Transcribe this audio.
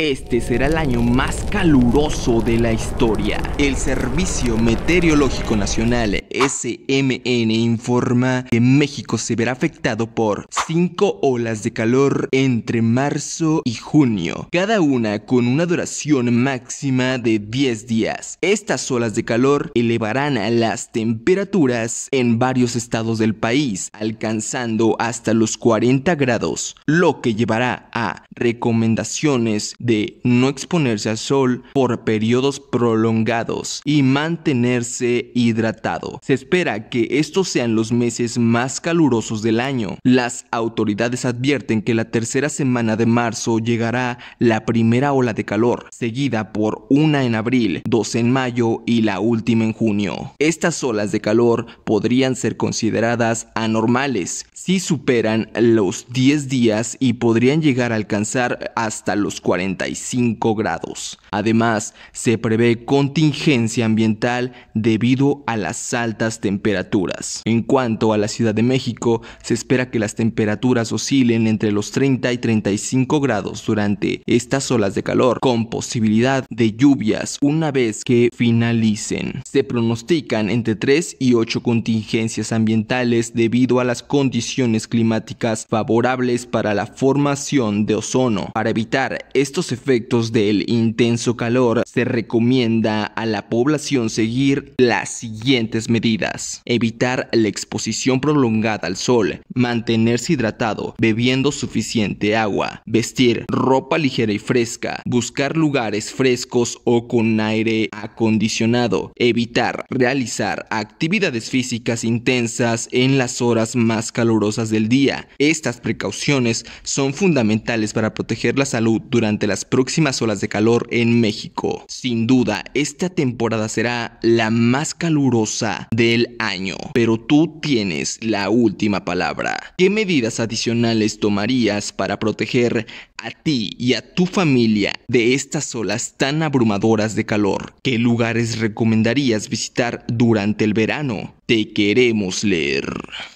Este será el año más caluroso de la historia. El Servicio Meteorológico Nacional SMN informa que México se verá afectado por 5 olas de calor entre marzo y junio, cada una con una duración máxima de 10 días. Estas olas de calor elevarán a las temperaturas en varios estados del país, alcanzando hasta los 40 grados, lo que llevará a recomendaciones de no exponerse al sol por periodos prolongados y mantenerse hidratado. Se espera que estos sean los meses más calurosos del año. Las autoridades advierten que la tercera semana de marzo llegará la primera ola de calor, seguida por una en abril, dos en mayo y la última en junio. Estas olas de calor podrían ser consideradas anormales si superan los 10 días y podrían llegar a alcanzar hasta los 40 35 grados. Además, se prevé contingencia ambiental debido a las altas temperaturas. En cuanto a la Ciudad de México, se espera que las temperaturas oscilen entre los 30 y 35 grados durante estas olas de calor, con posibilidad de lluvias una vez que finalicen. Se pronostican entre 3 y 8 contingencias ambientales debido a las condiciones climáticas favorables para la formación de ozono. Para evitar estos efectos del intenso calor, se recomienda a la población seguir las siguientes medidas. Evitar la exposición prolongada al sol, mantenerse hidratado, bebiendo suficiente agua, vestir ropa ligera y fresca, buscar lugares frescos o con aire acondicionado, evitar realizar actividades físicas intensas en las horas más calurosas del día. Estas precauciones son fundamentales para proteger la salud durante la próximas olas de calor en México. Sin duda, esta temporada será la más calurosa del año, pero tú tienes la última palabra. ¿Qué medidas adicionales tomarías para proteger a ti y a tu familia de estas olas tan abrumadoras de calor? ¿Qué lugares recomendarías visitar durante el verano? Te queremos leer.